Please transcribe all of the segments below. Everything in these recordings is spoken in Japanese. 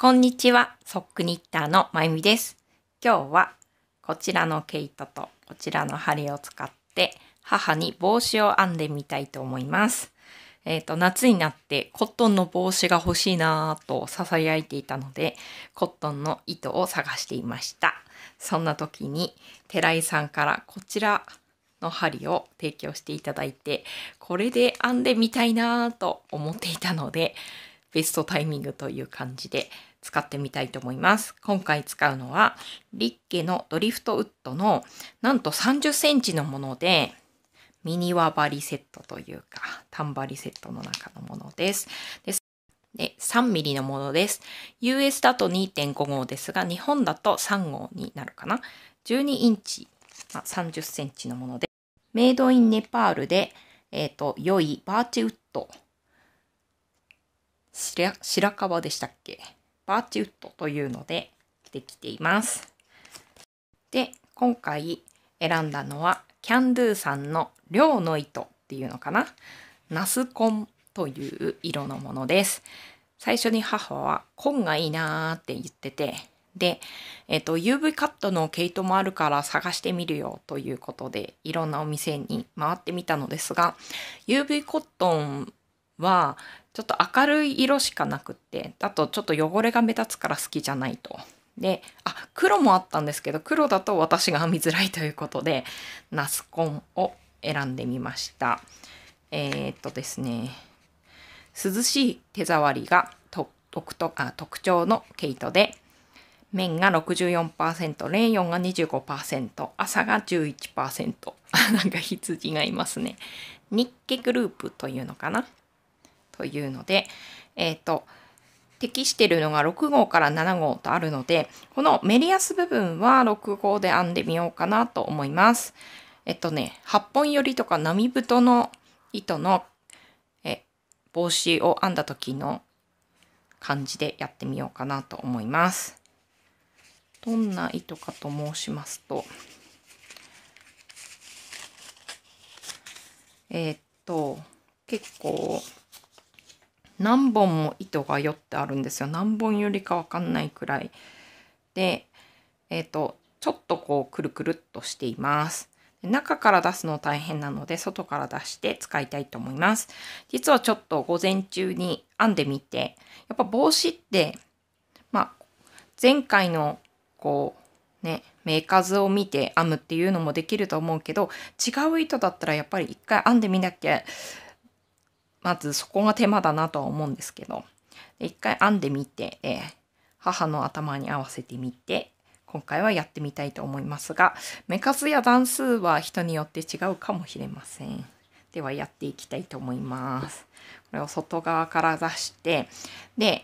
こんにちは、ソックニッターのまゆみです。今日はこちらの毛糸とこちらの針を使って母に帽子を編んでみたいと思います。えっ、ー、と、夏になってコットンの帽子が欲しいなぁと囁いていたので、コットンの糸を探していました。そんな時に寺井さんからこちらの針を提供していただいて、これで編んでみたいなぁと思っていたので、ベストタイミングという感じで使ってみたいと思います。今回使うのは、リッケのドリフトウッドの、なんと30センチのもので、ミニ輪針セットというか、タバ針セットの中のものです。でで3ミリのものです。US だと2.5号ですが、日本だと3号になるかな。12インチ、まあ、30センチのもので、メイドインネパールで、えっ、ー、と、良いバーチウッド。白、白樺でしたっけバーチウッドというのでできています。で、今回選んだのはキャンドゥさんの量の糸っていうのかな。ナスコンという色のものです。最初に母はコンがいいなーって言ってて、で、えっ、ー、と、UV カットの毛糸もあるから探してみるよということで、いろんなお店に回ってみたのですが、UV コットンは、ちょっと明るい色しかなくってだとちょっと汚れが目立つから好きじゃないと。であ黒もあったんですけど黒だと私が編みづらいということでナスコンを選んでみました。えー、っとですね涼しい手触りが特あ特徴の毛糸で綿が64%レーヨンが25%朝が11% なんか羊がいますねニッケグループというのかなというので、えっ、ー、と、適しているのが6号から7号とあるので、このメリアス部分は6号で編んでみようかなと思います。えっとね、8本寄りとか波太の糸のえ帽子を編んだ時の感じでやってみようかなと思います。どんな糸かと申しますと、えっと、結構何本も糸がよってあるんですよ何本よりか分かんないくらいでえっ、ー、とちょっとこうくるくるっとしています中から出すの大変なので外から出して使いたいと思います実はちょっと午前中に編んでみてやっぱ帽子ってまあ前回のこうね目数を見て編むっていうのもできると思うけど違う糸だったらやっぱり一回編んでみなきゃまずそこが手間だなとは思うんですけど、一回編んでみて、えー、母の頭に合わせてみて、今回はやってみたいと思いますが、目数や段数は人によって違うかもしれません。ではやっていきたいと思います。これを外側から出して、で、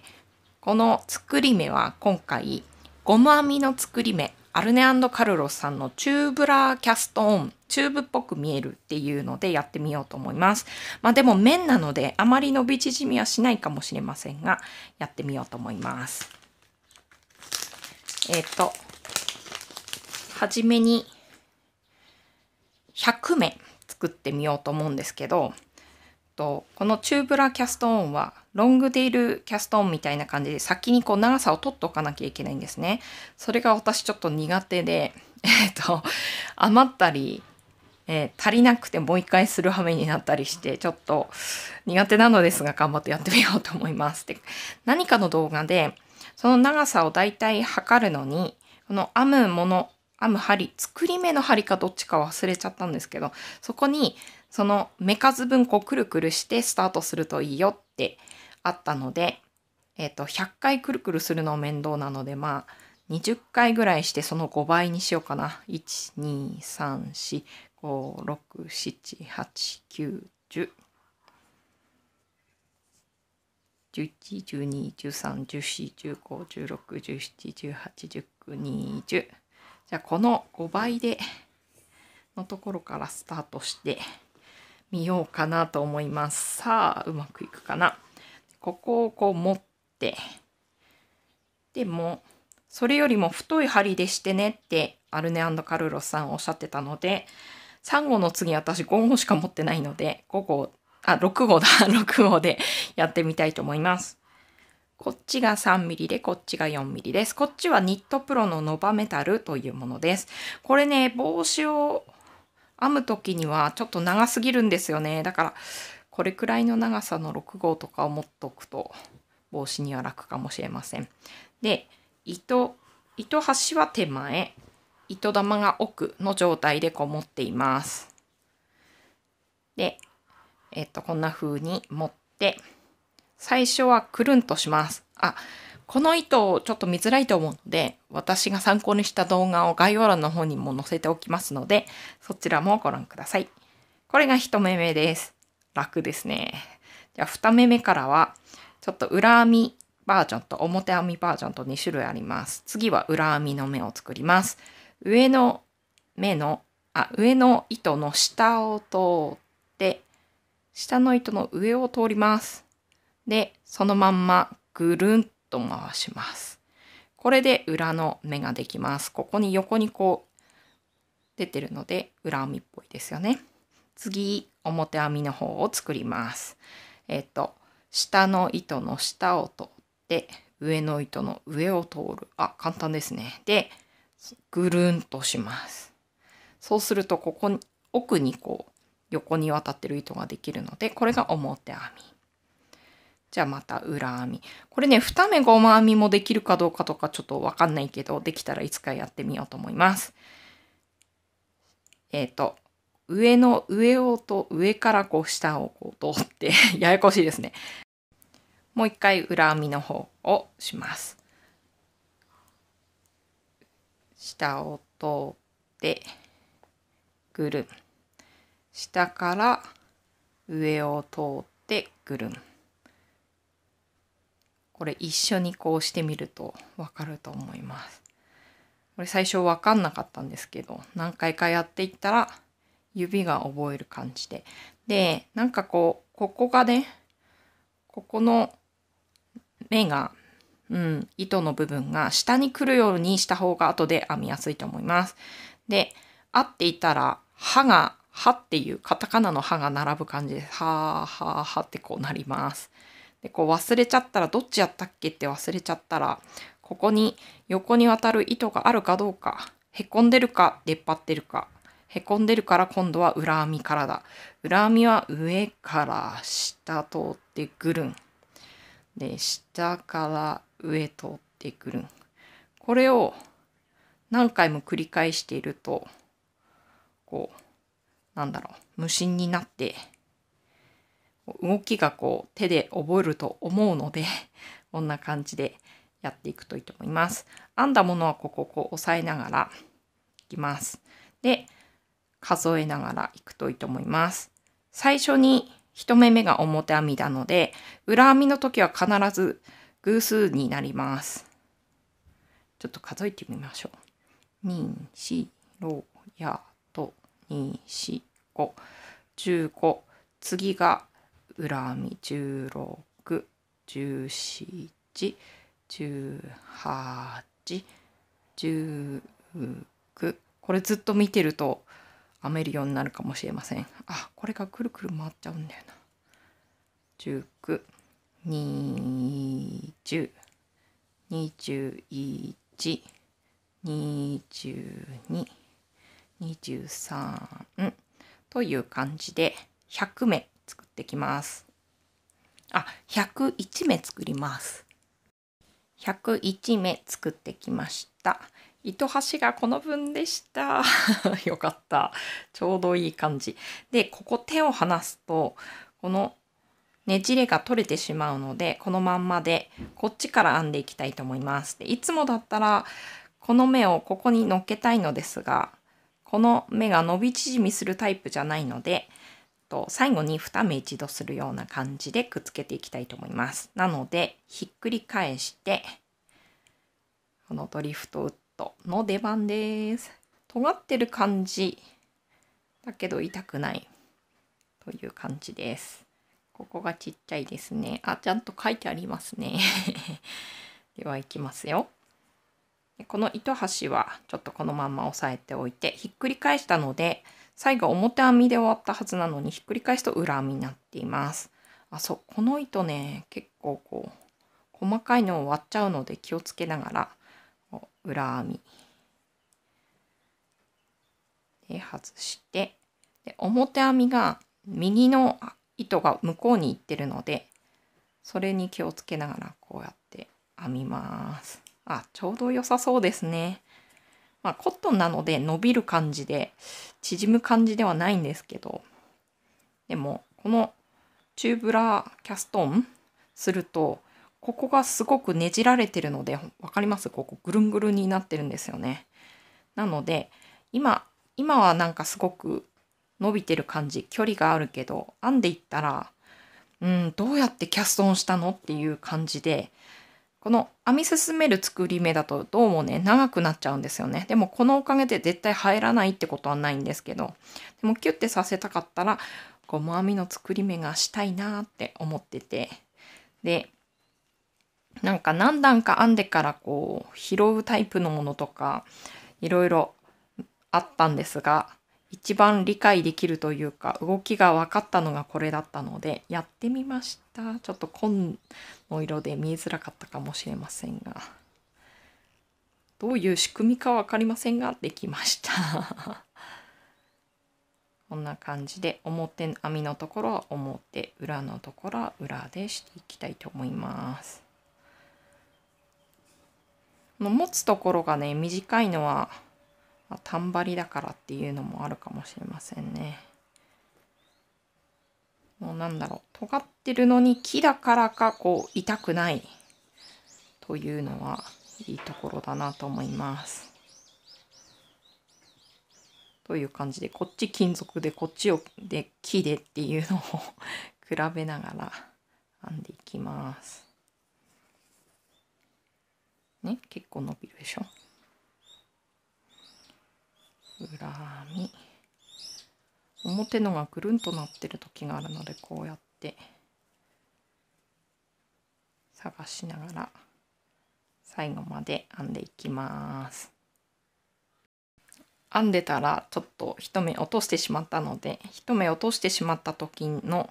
この作り目は今回、ゴム編みの作り目アルネカルロスさんのチューブラーキャストオン、チューブっぽく見えるっていうのでやってみようと思います。まあでも面なのであまり伸び縮みはしないかもしれませんが、やってみようと思います。えっ、ー、と、はじめに100目作ってみようと思うんですけど、とこのチューブラキャストオンはロングデールキャストオンみたいな感じで先にこう長さを取っておかなきゃいけないんですね。それが私ちょっと苦手で、えー、と、余ったり、えー、足りなくてもう一回する羽目になったりしてちょっと苦手なのですが頑張ってやってみようと思います。で何かの動画でその長さをだいたい測るのにこの編むもの編む針作り目の針かどっちか忘れちゃったんですけどそこにその目数分こうくるくるしてスタートするといいよってあったので、えっ、と、100回くるくるするの面倒なので、まあ、20回ぐらいしてその5倍にしようかな。1、2、3、4、5、6、7、8、9、10。11,12,13,14,15,16,17,18,19,20じゃあこの5倍でのところからスタートしてみようかなと思います。さあ、うまくいくかな。ここをこう持って、でも、それよりも太い針でしてねってアルネカルロスさんおっしゃってたので、3号の次私5号しか持ってないので、5号、あ、6号だ、6 号でやってみたいと思います。こっちが 3mm で、こっちが 4mm です。こっちはニットプロのノバメタルというものです。これね、帽子を編む時にはちょっと長すぎるんですよねだからこれくらいの長さの6号とかを持っとくと帽子には楽かもしれません。で糸糸端は手前糸玉が奥の状態でこう持っています。で、えっと、こんな風に持って最初はくるんとします。あこの糸をちょっと見づらいと思うので、私が参考にした動画を概要欄の方にも載せておきますので、そちらもご覧ください。これが1目目です。楽ですね。じゃあ2目目からは、ちょっと裏編みバージョンと表編みバージョンと2種類あります。次は裏編みの目を作ります。上の目の、あ、上の糸の下を通って、下の糸の上を通ります。で、そのまんまぐるんと回します。これで裏の目ができます。ここに横にこう出てるので裏編みっぽいですよね。次、表編みの方を作ります。えっと、下の糸の下を通って、上の糸の上を通る。あ、簡単ですね。で、ぐるんとします。そうすると、ここに、奥にこう、横に渡ってる糸ができるので、これが表編み。じゃあまた裏編み。これね、2目5目編みもできるかどうかとかちょっとわかんないけど、できたらいつかやってみようと思います。えっ、ー、と、上の上をと上からこう下をこう通って ややこしいですね。もう一回裏編みの方をします。下を通ってぐるん。下から上を通ってぐるん。これ一緒にこうしてみるとわかると思います。これ最初わかんなかったんですけど何回かやっていったら指が覚える感じででなんかこうここがねここの目が、うん、糸の部分が下に来るようにした方が後で編みやすいと思います。で編っていたら歯が歯っていうカタカナの歯が並ぶ感じで、す。はーはーはってこうなります。で、こう忘れちゃったら、どっちやったっけって忘れちゃったら、ここに横に渡る糸があるかどうか、凹んでるか、出っ張ってるか、凹んでるから今度は裏編みからだ。裏編みは上から下通ってぐるん。で、下から上通ってくるん。これを何回も繰り返していると、こう、なんだろう、無心になって、動きがこう手で覚えると思うので こんな感じでやっていくといいと思います。編んだものはこここう押さえながらいきます。で数えながらいくといいと思います。最初に1目目が表編みなので裏編みの時は必ず偶数になります。ちょっと数えてみましょう。2、4、6、と、2、4、5、15。次が恨み16、17、18、19これずっと見てると編めるようになるかもしれませんあこれがくるくる回っちゃうんだよな1920212223という感じで100目作ってきます。あ、101目作ります。101目作ってきました。糸端がこの分でした。よかった。ちょうどいい感じ。で、ここ手を離すと、このねじれが取れてしまうので、このまんまでこっちから編んでいきたいと思います。でいつもだったら、この目をここに乗っけたいのですが、この目が伸び縮みするタイプじゃないので、と最後に2目一度するような感じでくっつけていきたいと思います。なのでひっくり返してこのドリフトウッドの出番です。尖ってる感じだけど痛くないという感じです。ここがちっちゃいですね。あ、ちゃんと書いてありますね。では、いきますよ。この糸端はちょっとこのまま押さえておいて、ひっくり返したので、最後表編みで終わったはずなのにひっくり返すと裏編みになっています。あそうこの糸ね結構こう細かいのを割っちゃうので気をつけながら裏編みで外してで表編みが右の糸が向こうに行ってるのでそれに気をつけながらこうやって編みます。あちょうど良さそうですね。まあコットンなので伸びる感じで縮む感じではないんですけどでもこのチューブラーキャストンするとここがすごくねじられてるので分かりますここぐるんぐるんになってるんですよね。なので今今はなんかすごく伸びてる感じ距離があるけど編んでいったらうんどうやってキャストンしたのっていう感じでこの編み進める作り目だとどうもね長くなっちゃうんですよねでもこのおかげで絶対入らないってことはないんですけどでもキュッてさせたかったらゴム編みの作り目がしたいなって思っててでなんか何段か編んでからこう拾うタイプのものとかいろいろあったんですが一番理解できるというか動きが分かったのがこれだったのでやってみましたちょっと紺の色で見えづらかったかもしれませんがどういう仕組みか分かりませんができました こんな感じで表編みのところは表裏のところは裏でしていきたいと思います持つところがね短いのはまあ、タンバリだからっていうのもあるかもしれませんね。もうなんだろう尖ってるのに木だからかこう痛くないというのはいいところだなと思います。という感じでこっち金属でこっちをで木でっていうのを 比べながら編んでいきます。ね結構伸びるでしょ裏編み表のがぐるんとなってる時があるのでこうやって探しながら最後まで編んでいきます編んでたらちょっと一目落としてしまったので一目落としてしまった時の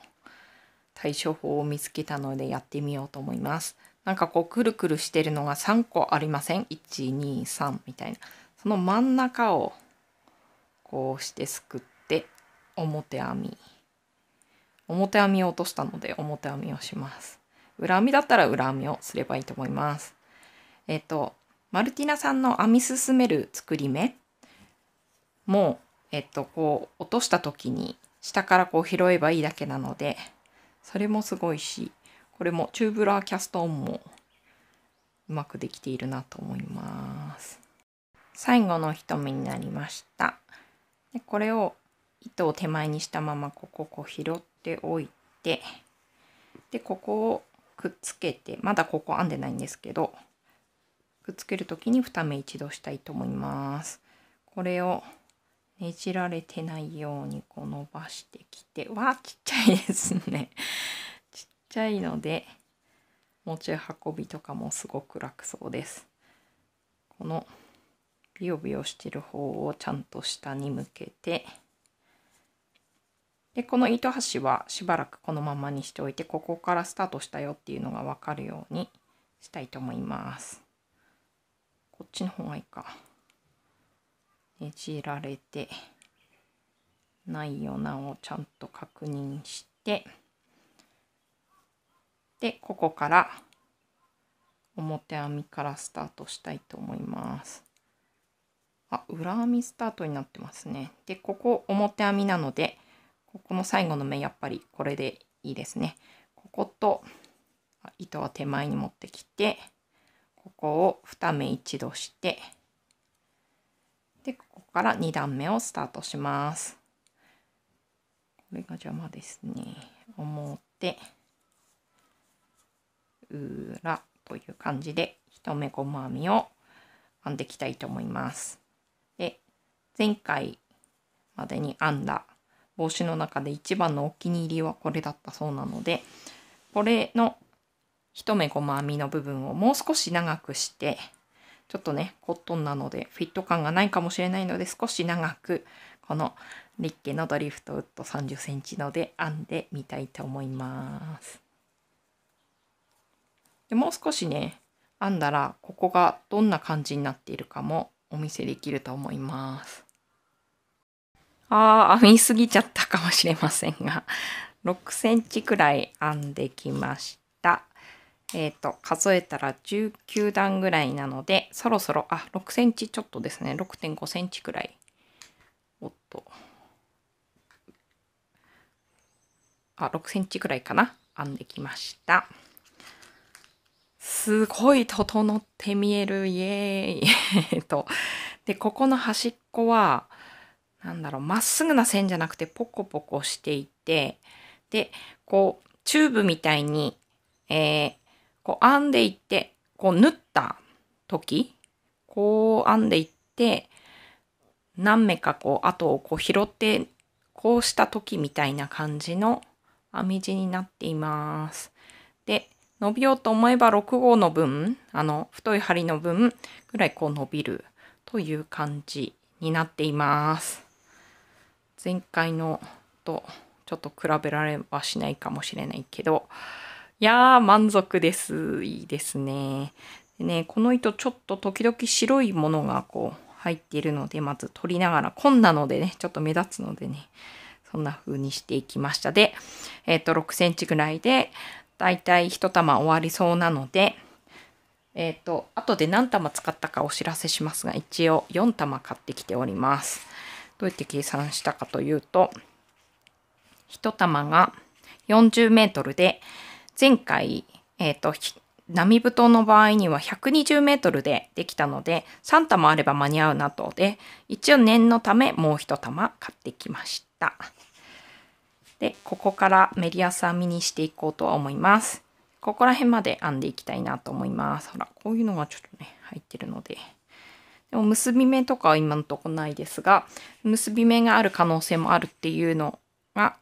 対処法を見つけたのでやってみようと思いますなんかこうくるくるしてるのが3個ありません123みたいなその真ん中をこうしてすくって表編み表編みを落としたので表編みをします裏編みだったら裏編みをすればいいと思いますえっ、とマルティナさんの編み進める作り目もえっ、とこう落とした時に下からこう拾えばいいだけなのでそれもすごいしこれもチューブラーキャストオンもうまくできているなと思います最後の1目になりましたでこれを糸を手前にしたままこここう拾っておいてでここをくっつけてまだここ編んでないんですけどくっつける時に2目一度したいと思います。これをねじられてないようにこう伸ばしてきてわちっちゃいですね。ちっちゃいので持ち運びとかもすごく楽そうです。このビヨビヨしてる方をちゃんと下に向けてでこの糸端はしばらくこのままにしておいてここからスタートしたよっていうのが分かるようにしたいと思いますこっちの方がいいかねじられてないよなをちゃんと確認してでここから表編みからスタートしたいと思いますあ裏編みスタートになってますねでここ表編みなのでここの最後の目やっぱりこれでいいですねここと糸は手前に持ってきてここを2目一度してでここから2段目をスタートしますこれが邪魔ですね表裏という感じで1目細編みを編んでいきたいと思いますで、前回までに編んだ帽子の中で一番のお気に入りはこれだったそうなので、これの一目細編みの部分をもう少し長くして、ちょっとね、コットンなのでフィット感がないかもしれないので少し長く、このリッケのドリフトウッド30センチので編んでみたいと思います。でもう少しね編んだらここがどんな感じになっているかもお見せできると思います。ああ、編みすぎちゃったかもしれませんが、6 センチくらい編んできました。えっ、ー、と、数えたら19段ぐらいなので、そろそろ、あ、6センチちょっとですね、6.5センチくらい。おっと。あ、6センチくらいかな編んできました。すごい整って見えるイエーイ と。で、ここの端っこは、なんだろう、まっすぐな線じゃなくてポコポコしていて、で、こう、チューブみたいに、えー、こう編んでいって、こう縫った時、こう編んでいって、何目かこう後をこう拾って、こうした時みたいな感じの編み地になっています。で、伸びようと思えば6号の分、あの、太い針の分ぐらいこう伸びるという感じになっています。前回のとちょっと比べられはしないかもしれないけど、いやー満足です。いいですね。でね、この糸ちょっと時々白いものがこう入っているので、まず取りながら、こんなのでね、ちょっと目立つのでね、そんな風にしていきました。で、えっ、ー、と、6センチぐらいで、だいたい1玉終わりそうなので、えっ、ー、と、後で何玉使ったかお知らせしますが、一応4玉買ってきております。どうやって計算したかというと、一玉が40メートルで、前回、えっ、ー、と、波布団の場合には120メートルでできたので、3玉あれば間に合うなとで、一応念のためもう一玉買ってきました。で、ここからメリアス編みにしていこうと思います。ここら辺まで編んでいきたいなと思います。ほら、こういうのがちょっとね、入ってるので。でも結び目とかは今のとこないですが、結び目がある可能性もあるっていうのが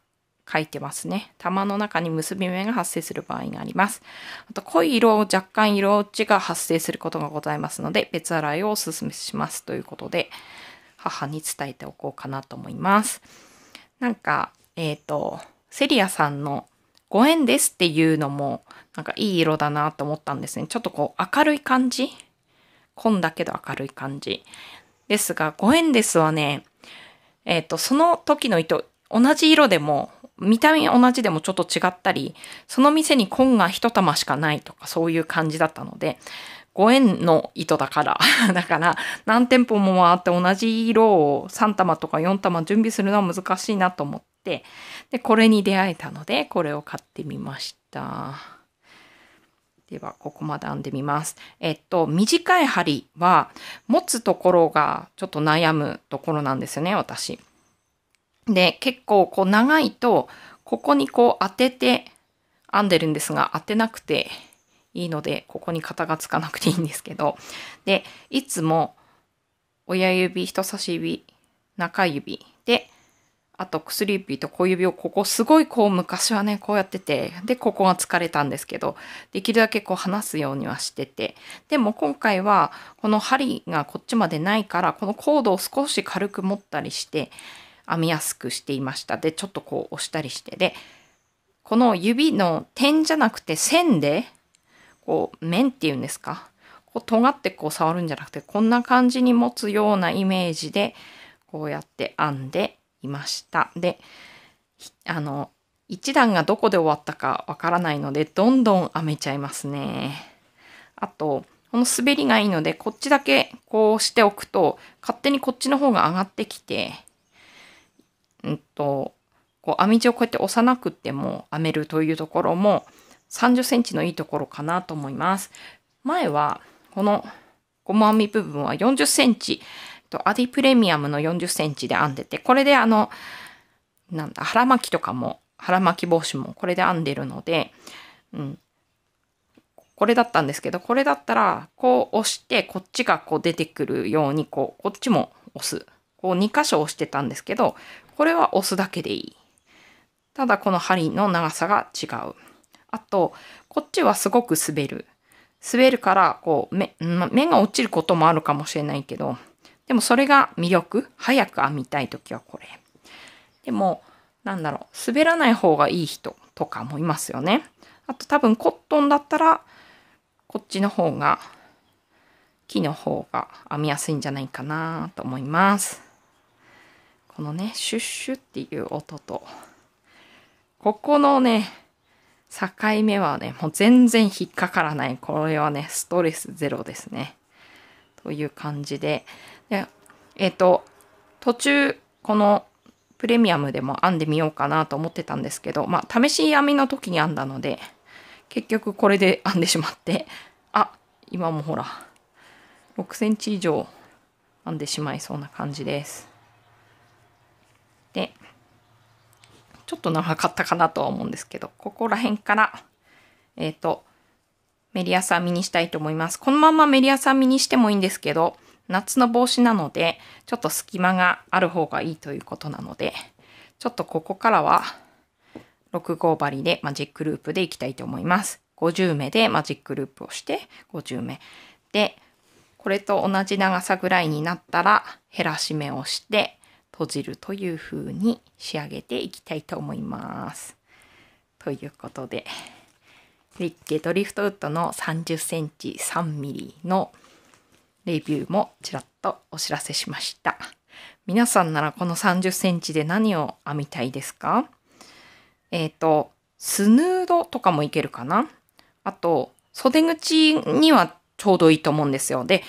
書いてますね。玉の中に結び目が発生する場合があります。あと、濃い色を若干色落ちが発生することがございますので、別洗いをおすすめしますということで、母に伝えておこうかなと思います。なんか、えっ、ー、と、セリアさんのご縁ですっていうのも、なんかいい色だなと思ったんですね。ちょっとこう明るい感じ紺だけど明るい感じ。ですが、ご縁ですはね、えっ、ー、と、その時の糸、同じ色でも、見た目同じでもちょっと違ったり、その店に紺が一玉しかないとか、そういう感じだったので、ご縁の糸だから。だから、何店舗も回って同じ色を3玉とか4玉準備するのは難しいなと思って。ってでこれに出会えたのでこれを買ってみましたではここまで編んでみますえっと短い針は持つところがちょっと悩むところなんですよね私で結構こう長いとここにこう当てて編んでるんですが当てなくていいのでここに型がつかなくていいんですけどでいつも親指人差し指中指であと薬指と小指をここすごいこう昔はねこうやっててでここが疲れたんですけどできるだけこう離すようにはしててでも今回はこの針がこっちまでないからこのコードを少し軽く持ったりして編みやすくしていましたでちょっとこう押したりしてでこの指の点じゃなくて線でこう面っていうんですかこう尖ってこう触るんじゃなくてこんな感じに持つようなイメージでこうやって編んでいました。で、あの、1段がどこで終わったかわからないので、どんどん編めちゃいますね。あと、この滑りがいいので、こっちだけこうしておくと、勝手にこっちの方が上がってきて、うんと、こう編み地をこうやって押さなくても編めるというところも30センチのいいところかなと思います。前はこのゴム編み部分は40センチと、アディプレミアムの40センチで編んでて、これであの、なんだ、腹巻きとかも、腹巻き帽子もこれで編んでるので、うん。これだったんですけど、これだったら、こう押して、こっちがこう出てくるように、こう、こっちも押す。こう2箇所押してたんですけど、これは押すだけでいい。ただこの針の長さが違う。あと、こっちはすごく滑る。滑るから、こう、目、目が落ちることもあるかもしれないけど、でもそれが魅力。早く編みたい時はこれ。でも、なんだろう、滑らない方がいい人とかもいますよね。あと多分コットンだったら、こっちの方が、木の方が編みやすいんじゃないかなと思います。このね、シュッシュっていう音と、ここのね、境目はね、もう全然引っかからない。これはね、ストレスゼロですね。という感じで、でえっ、ー、と、途中、このプレミアムでも編んでみようかなと思ってたんですけど、まあ、試し編みの時に編んだので、結局これで編んでしまって、あ、今もほら、6センチ以上編んでしまいそうな感じです。で、ちょっと長かったかなとは思うんですけど、ここら辺から、えっ、ー、と、メリアス編みにしたいと思います。このままメリアス編みにしてもいいんですけど、夏の帽子なので、ちょっと隙間がある方がいいということなので、ちょっとここからは6号針でマジックループでいきたいと思います。50目でマジックループをして50目。で、これと同じ長さぐらいになったら減らし目をして閉じるという風に仕上げていきたいと思います。ということで。リッケ・ドリフトウッドの30センチ3ミリのレビューもちらっとお知らせしました。皆さんならこの30センチで何を編みたいですかえっ、ー、と、スヌードとかもいけるかなあと、袖口にはちょうどいいと思うんですよ。で、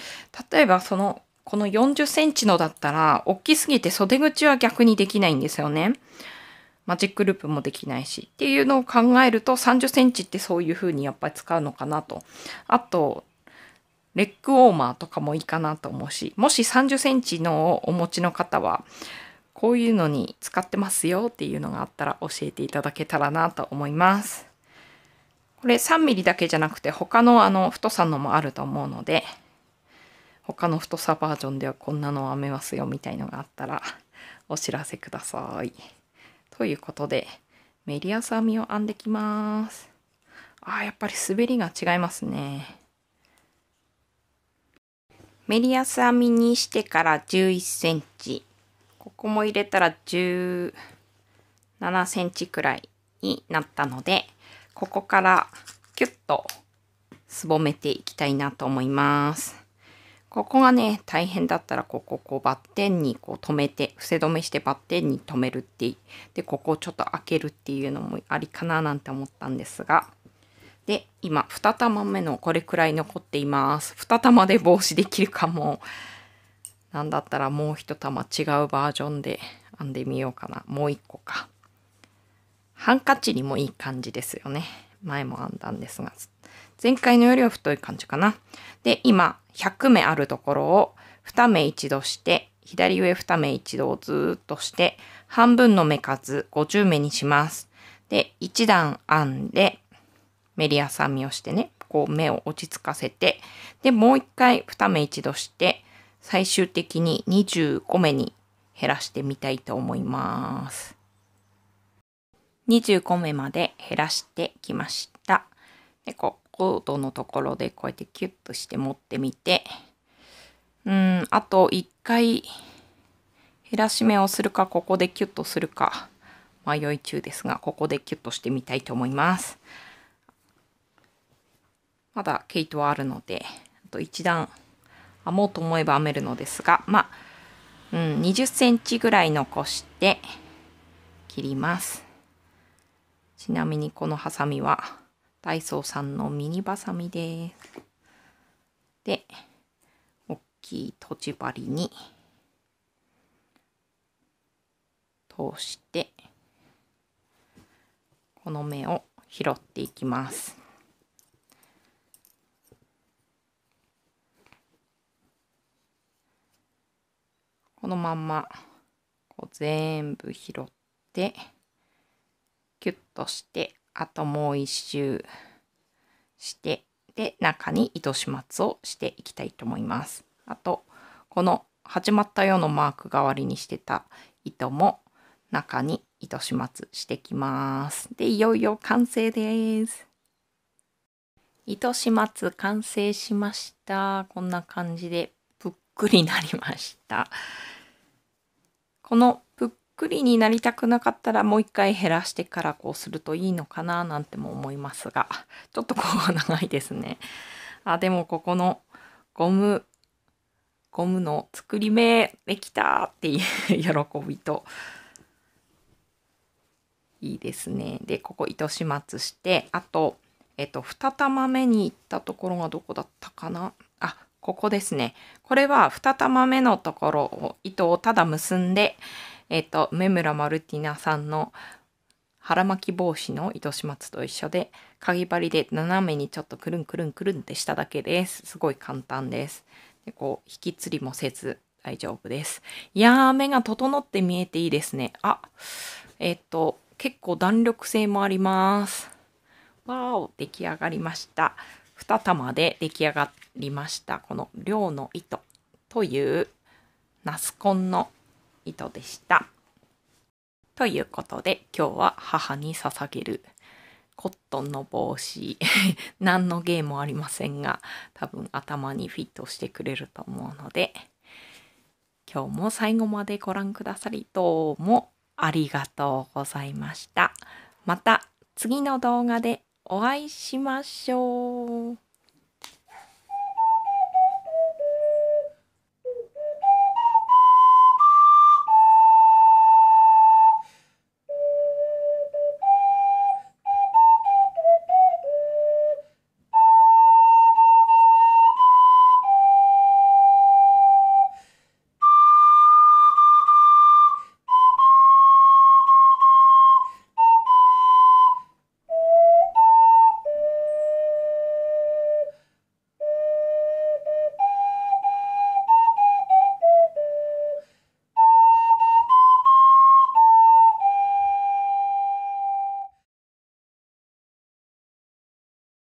例えばその、この40センチのだったら、大きすぎて袖口は逆にできないんですよね。マジックループもできないしっていうのを考えると30センチってそういう風にやっぱり使うのかなと。あと、レッグウォーマーとかもいいかなと思うし、もし30センチのをお持ちの方は、こういうのに使ってますよっていうのがあったら教えていただけたらなと思います。これ3 m m だけじゃなくて他のあの太さのもあると思うので、他の太さバージョンではこんなのを編めますよみたいのがあったらお知らせください。ということで、メリアス編みを編んできます。ああ、やっぱり滑りが違いますね。メリアス編みにしてから11センチ。ここも入れたら17センチくらいになったので、ここからキュッとすぼめていきたいなと思います。ここがね、大変だったら、ここ、こう、バッテンにこう止めて、伏せ止めしてバッテンに止めるっていう。で、ここをちょっと開けるっていうのもありかななんて思ったんですが。で、今、2玉目のこれくらい残っています。2玉で防止できるかも。なんだったらもう1玉違うバージョンで編んでみようかな。もう1個か。ハンカチにもいい感じですよね。前も編んだんですが、前回のよりは太い感じかな。で、今、100目あるところを2目一度して、左上2目一度をずっとして、半分の目数50目にします。で、1段編んで、メリアさみをしてね、こう目を落ち着かせて、で、もう一回2目一度して、最終的に25目に減らしてみたいと思います。25目まで減らしてきました。で、こう、コードのところでこうやってキュッとして持ってみて、うん、あと一回減らし目をするか、ここでキュッとするか、迷い中ですが、ここでキュッとしてみたいと思います。まだ毛糸はあるので、あと一段編もうと思えば編めるのですが、まあ、うん、20センチぐらい残して切ります。ちなみにこのハサミはダイソーさんのミニバサミです。で、大きいとじ針に通して、この目を拾っていきます。このまんまこう全部拾ってキュッとしてあともう一周してで中に糸始末をしていきたいと思います。あとこの始まったようなマーク代わりにしてた糸も中に糸始末してきます。でいよいよ完成です。糸始末完成しました。こんな感じでぷっくりなりました。このぷっくりになりたくなかったらもう一回減らしてからこうするといいのかななんても思いますが、ちょっとこう長いですね。あ、でもここのゴム、ゴムの作り目できたっていう喜びと、いいですね。で、ここ糸始末して、あと、えっと、2玉目に行ったところがどこだったかなあ、ここですね。これは2玉目のところを糸をただ結んで、えっ、ー、と、梅村マルティナさんの腹巻き帽子の糸始末と一緒で、かぎ針で斜めにちょっとくるんくるんくるんってしただけです。すごい簡単です。でこう、引きつりもせず大丈夫です。いやー、目が整って見えていいですね。あ、えっ、ー、と、結構弾力性もあります。わお、出来上がりました。2玉で出来上がりました。この量の糸というナスコンの糸でした。ということで今日は母に捧げるコットンの帽子 何の芸もありませんが多分頭にフィットしてくれると思うので今日も最後までご覧くださりどうもありがとうございました。また次の動画でお会いしましょう。